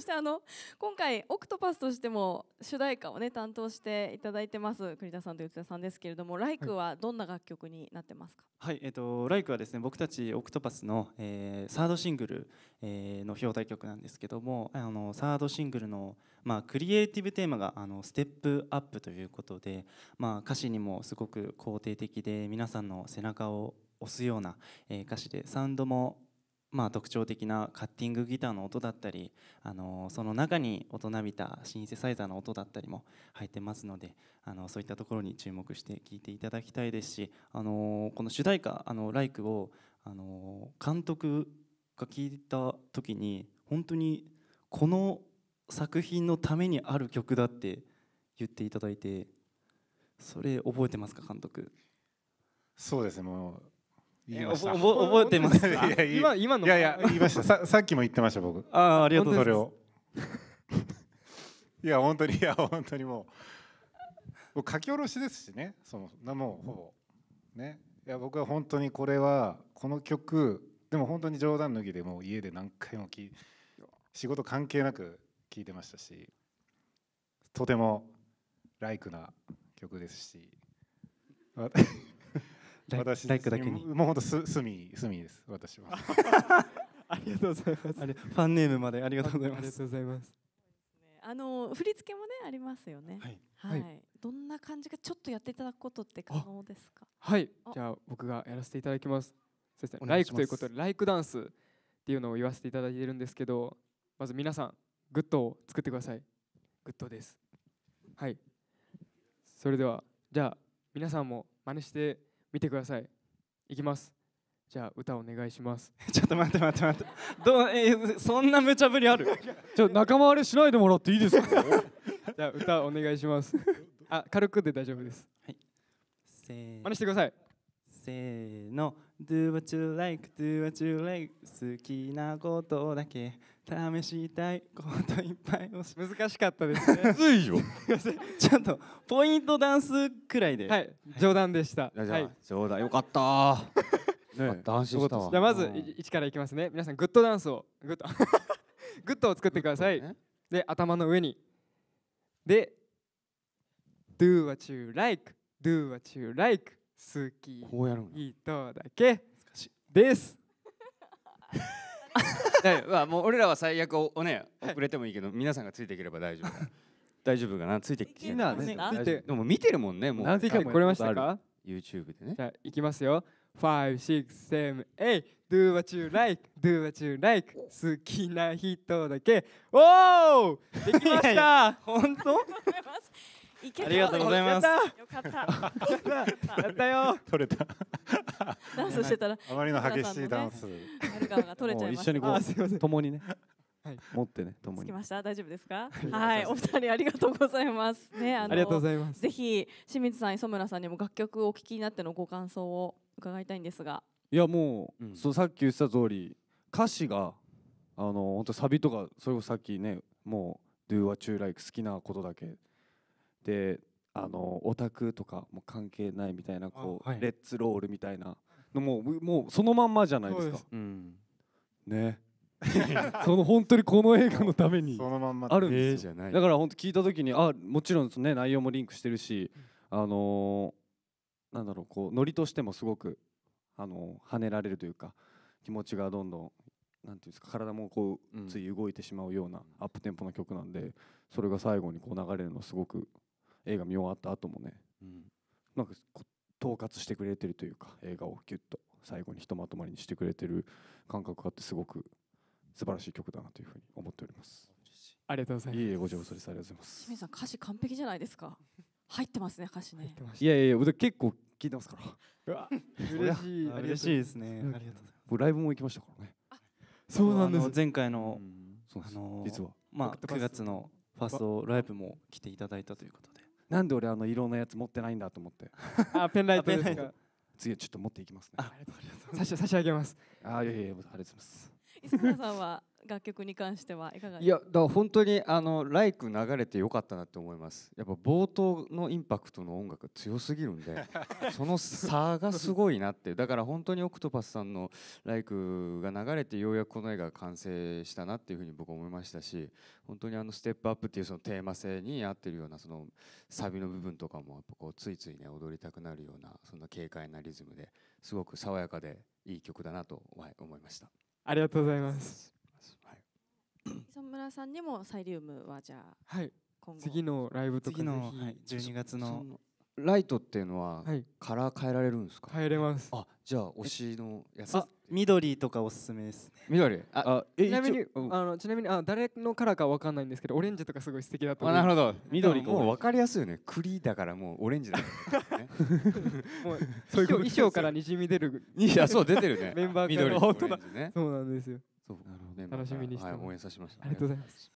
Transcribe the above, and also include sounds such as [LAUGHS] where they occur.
そしてあの今回オクトパスとしても主題歌をね担当していただいてます栗田さんと内田さんですけれども、ライクはどんな楽曲になってますか。はい、えっ、ー、とライクはですね僕たちオクトパスの、えー、サードシングル、えー、の表題曲なんですけども、あのサードシングルのまあクリエイティブテーマがあのステップアップということで、まあ歌詞にもすごく肯定的で皆さんの背中を押すような、えー、歌詞でサウンドもまあ、特徴的なカッティングギターの音だったり、あのその中に大人びたシンセサイザーの音だったりも入ってますので、あのそういったところに注目して聴いていただきたいですし、あのこの主題歌「あのライクを、あの監督が聴いた時に本当にこの作品のためにある曲だって言っていただいてそれ覚えてますか監督そうですねもう覚えてますいや今今のいやいや言いましたささっきも言ってました僕ああありがとうございますいや本当に [LAUGHS] いや本当にもう書き下ろしですしねそのもうほぼねいや僕は本当にこれはこの曲でも本当に冗談抜きでもう家で何回もき仕事関係なく聴いてましたしとてもライクな曲ですし私大工だけにもうほんとすすみすみです私は [LAUGHS] ありがとうございますあれファンネームまでありがとうございますありがとうございますあの振り付けもねありますよねはい、はい、はい、どんな感じかちょっとやっていただくことって可能ですかはいじゃあ僕がやらせていただきますそしてライクということでライクダンスっていうのを言わせていただいているんですけどまず皆さんグッドを作ってくださいグッドですはいそれではじゃあ皆さんも真似して見てくださいいきますじゃあ歌お願いします [LAUGHS] ちょっと待って待って待ってどうえそんな無茶ぶりある [LAUGHS] ちょ仲間割れしないでもらっていいですか [LAUGHS] じゃあ歌お願いしますあ軽くで大丈夫ですはいせー真似してくださいせーの Do what you like do what you like 好きなことだけ試したいこといっぱいし難しかったですねちょっとポイントダンスくらいで、はい、冗談でした、はい、冗談よかったね、ダンスしたわじゃあまず一からいきますね皆さんグッドダンスをグッド [LAUGHS] グッドを作ってください、で頭の上にで Do what you like Do what you like 好きこうやるいいとだけです大まあ、もう俺らは最悪を [LAUGHS] ね遅れてもいいけど、皆さんがついていければ大丈夫 [LAUGHS] 大丈夫かなついてきてなねでも見てるもんねもう何回も来れましたか YouTube でねじゃあいきますよ5、6、7、8 Do what you like, do what you like 好きな人だけおおできました本当 [LAUGHS] ありがとうございます。よかった。やったよ。取れた。ダンスしてたら。あまりの激しいダンス。アルガが取れちゃいまし一緒にこう、共にね。はい、持ってね、ともに。きました、大丈夫ですか。はい、お二人ありがとうございます。ね、あありがとうございます。ぜひ、清水さん、磯村さんにも楽曲をお聞きになってのご感想を伺いたいんですが。いや、もう、うん、そう、さっき言った通り、歌詞が。あの、本当サビとか、それこさっきね、もう。Do what you like 好きなことだけであのオタクとかも関係ないみたいなこう、はい、レッツロールみたいなのももうそのまんまじゃないですか。うん、ね [LAUGHS] その本当にこの映画のためにあるんですよ、だから本当聞いた時にあもちろんね内容もリンクしてるし、あのー、なんだろうこうノリとしてもすごく、あのー、跳ねられるというか気持ちがどんどんなんていうんですか体もこうつい動いてしまうようなアップテンポの曲なんで、それが最後にこう流れるのすごく映画見終わった後もね、うん、なんか統括してくれてるというか映画をギュッと最後にひとまとまりにしてくれてる感覚があってすごく素晴らしい曲だなというふうに思っておりますありがとうございますいえご上手ですありがとうございます清水さん歌詞完璧じゃないですか入ってますね歌詞ねいやいや結構聞いてますからうわ嬉しい嬉しいですねありがとうございますライブも行きましたからねそうなんです前回の、あの実はまあ9月のファーストライブも来ていただいたということなんで俺あの色のやつ持ってないんだと思ってあペンライトですか次はちょっと持っていきますねありがとうございます差し上げますあいやいやありがとうございます磯村さんは楽曲に関してはいかがですかいやだから本当にあの「LIKE」流れてよかったなって思いますやっぱ冒頭のインパクトの音楽が強すぎるんで [LAUGHS] その差がすごいなってだから本当にオクトパスさんの「LIKE」が流れてようやくこの絵が完成したなっていうふうに僕は思いましたし本当にあの「ステップアップっていうそのテーマ性に合ってるようなそのサビの部分とかもやっぱこうついついね踊りたくなるようなそんな軽快なリズムですごく爽やかでいい曲だなと思いました。ありがとうございます。村さんにもサイリウムはじゃあ、はい、次のライブとか次の、はい、12月のライトっていうのは、はい、カラー変えられるんですか変えれますあじゃあ推しのやつあ緑とかおすすめですね緑あちなみに、あのちなみにあ誰のカラーかわかんないんですけどオレンジとかすごい素敵だと思いまなるほど緑もう分かりやすいよね栗だからもうオレンジだから [LAUGHS] 衣装からにじみ出るいやそう出てるね [LAUGHS] メンバーから、ね、[LAUGHS] そうなんですよそうなるほど楽しみにして、はい、応援させましたありがとうございます